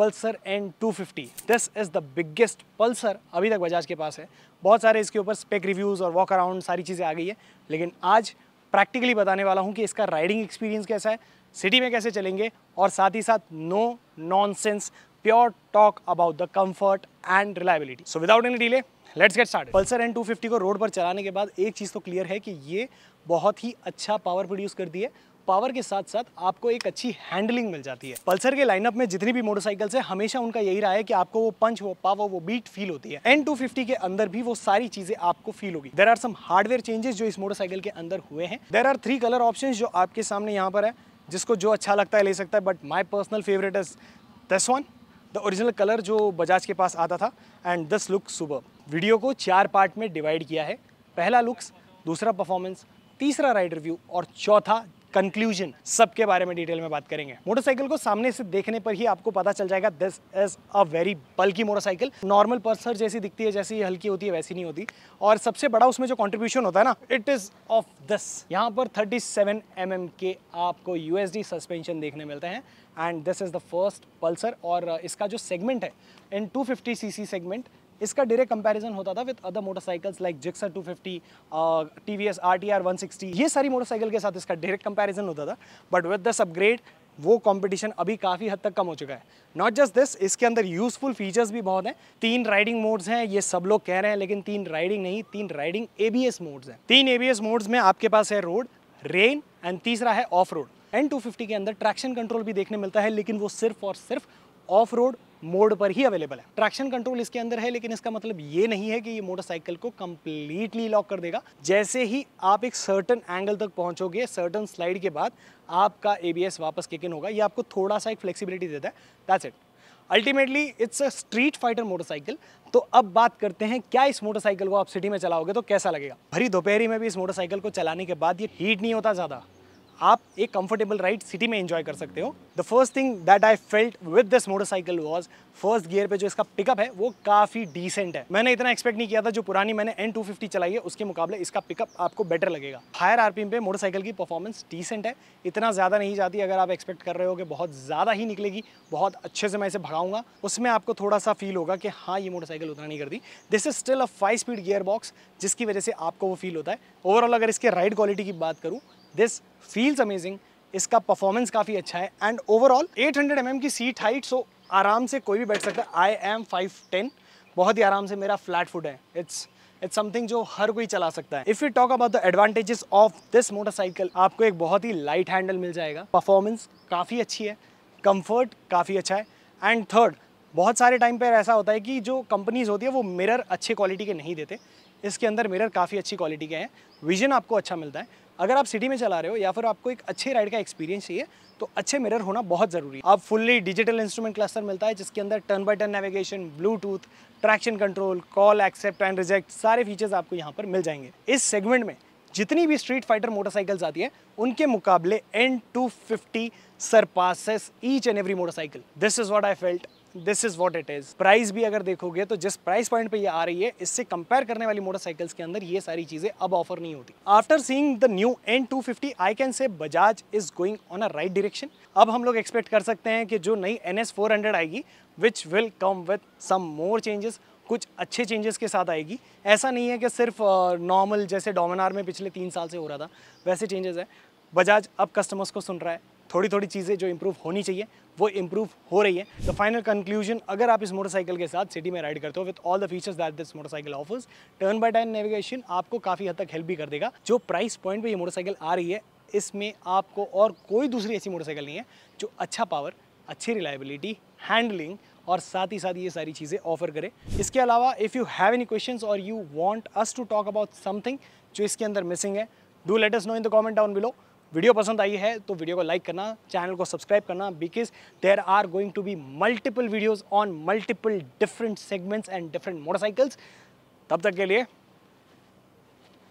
Pulsar N fifty this is the biggest Pulsar अभी तक बजाज के पास है बहुत सारे इसके ऊपर स्पेक रिव्यूज़ और वॉक अराउंड सारी चीज़ें आ गई है लेकिन आज प्रैक्टिकली बताने वाला हूँ कि इसका राइडिंग एक्सपीरियंस कैसा है सिटी में कैसे चलेंगे और साथ ही साथ no nonsense pure talk about the comfort and reliability so without any delay let's get start Pulsar N fifty को रोड पर चलाने के बाद एक चीज़ तो क्लियर है कि ये बहुत ही अच्छा पावर प्रोड्यूस करती है पावर के साथ साथ आपको एक अच्छी हैंडलिंग मिल जाती है पल्सर के लाइनअप में जितनी भी मोटरसाइकिल्स है हमेशा उनका यही रहा है कि आपको वो पंच वो पावर वो बीट फील होती है एन टू के अंदर भी वो सारी चीजें आपको फील होगी there are some hardware changes जो इस मोटरसाइकिल के अंदर हुए हैं there are three colour option जो आपके सामने यहाँ पर है जिसको जो अच्छा लगता है ले सकता है but my personal favourite is this one the original colour जो बजाज के पास आता था एंड दिस लुक सुबह वीडियो को चार पार्ट में डिवाइड किया है पहला लुक्स दूसरा परफॉर्मेंस तीसरा राइड रिव्यू और चौथा कंक्लूजन सब के बारे में डिटेल में बात करेंगे मोटरसाइकिल को सामने से देखने पर ही आपको पता चल जाएगा दिस इज अ वेरी बल्कि मोटरसाइकिल नॉर्मल पर्सर जैसी दिखती है जैसी हल्की होती है वैसी नहीं होती और सबसे बड़ा उसमें जो कॉन्ट्रीब्यूशन होता है ना इट इज ऑफ दिस यहाँ पर थर्टी सेवन mm के आपको यूएसडी सस्पेंशन देखने मिलते हैं and this is the first Pulsar और इसका जो सेगमेंट है इन टू 250 सी सेगमेंट इसका डायरेक्ट कंपैरिजन होता था with other motorcycles like Gixxer 250, fifty T V S R T R one ये सारी मोटरसाइकिल के साथ इसका डायरेक्ट कंपैरिजन होता था बट विद दिस अपग्रेड वो कंपटीशन अभी काफ़ी हद तक कम हो चुका है नॉट जस्ट दिस इसके अंदर यूजफुल फीचर्स भी बहुत हैं तीन राइडिंग मोड्स हैं ये सब लोग कह रहे हैं लेकिन तीन राइडिंग नहीं तीन राइडिंग एबीएस मोड्स हैं तीन एबीएस मोड्स में आपके पास है रोड रेन एंड तीसरा है ऑफ रोड एन टू के अंदर ट्रैक्शन कंट्रोल भी देखने मिलता है लेकिन वो सिर्फ और सिर्फ ऑफ रोड मोड पर ही अवेलेबल है ट्रैक्शन कंट्रोल इसके अंदर है लेकिन इसका मतलब ये नहीं है कि ये मोटरसाइकिल को कम्प्लीटली लॉक कर देगा जैसे ही आप एक सर्टन एंगल तक पहुंचोगे सर्टन स्लाइड के बाद आपका एबीएस वापस किक इन होगा ये आपको थोड़ा सा एक फ्लेक्सीबिलिटी देता है that's it ultimately it's a street fighter motorcycle तो अब बात करते हैं क्या इस मोटरसाइकिल को आप सिटी में चलाओगे तो कैसा लगेगा भरी दोपहरी में भी इस मोटरसाइकिल को चलाने के बाद ये हीट नहीं होता ज़्यादा आप एक कंफर्टेबल राइड सिटी में एंजॉय कर सकते हो the first thing that I felt with this motorcycle was first gear पे जो इसका पिकअप है वो काफ़ी डिसेंट है मैंने इतना एक्सपेक्ट नहीं किया था जो पुरानी मैंने एन टू फिफ्टी चलाई है उसके मुकाबले इसका पिकअप आपको बेटर लगेगा हायर आर पे मोटरसाइकिल की परफॉर्मेंस डिसेंट है इतना ज़्यादा नहीं जाती अगर आप एक्सपेक्ट कर रहे हो कि बहुत ज़्यादा ही निकलेगी बहुत अच्छे से मैं इसे भगाऊंगा उसमें आपको थोड़ा सा फील होगा कि हाँ ये मोटरसाइकिल उतना नहीं करती this is still a five speed gear box जिसकी वजह से आपको वो फील होता है ओवरऑल अगर इसके राइड क्वालिटी की बात करूँ दिस फील्स अमेजिंग इसका परफॉर्मेंस काफ़ी अच्छा है एंड ओवरऑल 800 हंड्रेड mm की सीट हाइट सो आराम से कोई भी बैठ सकता है आई एम फाइव टेन बहुत ही आराम से मेरा फ्लैट फुट है इट्स इट्स समथिंग जो हर कोई चला सकता है if you talk about the advantages of this motorcycle आपको एक बहुत ही लाइट हैंडल मिल जाएगा परफॉर्मेंस काफ़ी अच्छी है कम्फर्ट काफ़ी अच्छा है एंड थर्ड बहुत सारे टाइम पर ऐसा होता है कि जो कंपनीज होती है वो मिरर अच्छे क्वालिटी के नहीं देते इसके अंदर मिरर काफ़ी अच्छी क्वालिटी के हैं विजन आपको अच्छा मिलता है अगर आप सिटी में चला रहे हो या फिर आपको एक अच्छे राइड का एक्सपीरियंस चाहिए तो अच्छे मिरर होना बहुत ज़रूरी है आप फुल्ली डिजिटल इंस्ट्रूमेंट क्लस्टर मिलता है जिसके अंदर turn by turn navigation Bluetooth traction control call accept and reject सारे फीचर्स आपको यहाँ पर मिल जाएंगे इस सेगमेंट में जितनी भी स्ट्रीट फाइटर मोटरसाइकिल्स आती है उनके मुकाबले N two fifty surpasses each and every motorcycle this is what I felt this is what it is price भी अगर देखोगे तो जिस प्राइस पॉइंट पे ये आ रही है इससे कंपेयर करने वाली मोटरसाइकिल्स के अंदर ये सारी चीज़ें अब ऑफर नहीं होती after seeing the new N two fifty I can say Bajaj is going on a right direction अब हम लोग एक्सपेक्ट कर सकते हैं कि जो नई एन एस फोर हंड्रेड आएगी which will come with some more changes कुछ अच्छे चेंजेस के साथ आएगी ऐसा नहीं है कि सिर्फ नॉर्मल जैसे डोमिनार में पिछले तीन साल से हो रहा था वैसे चेंजेस है बजाज अब कस्टमर्स को सुन रहा है थोड़ी थोड़ी चीज़ें जो इम्प्रूव होनी चाहिए वो इम्प्रूव हो रही है तो फाइनल कंक्लूजन अगर आप इस मोटरसाइकिल के साथ सिटी में राइड करते हो with all the features that this motorcycle offers turn by turn navigation आपको काफ़ी हद तक हेल्प भी कर देगा जो प्राइस पॉइंट पर ये मोटरसाइकिल आ रही है इसमें आपको और कोई दूसरी ऐसी मोटरसाइकिल नहीं है जो अच्छा पावर अच्छी रिलायबिलिटी हैंडलिंग और साथ ही साथ ये सारी चीज़ें ऑफर करें इसके अलावा if you have any question or you want us to talk about something जो इसके अंदर मिसिंग है do let us know in the comment down below video पसंद आई है तो वीडियो को लाइक करना चैनल को सब्सक्राइब करना because there are going to be multiple videos on multiple different segments and different motorcycles तब तक के लिए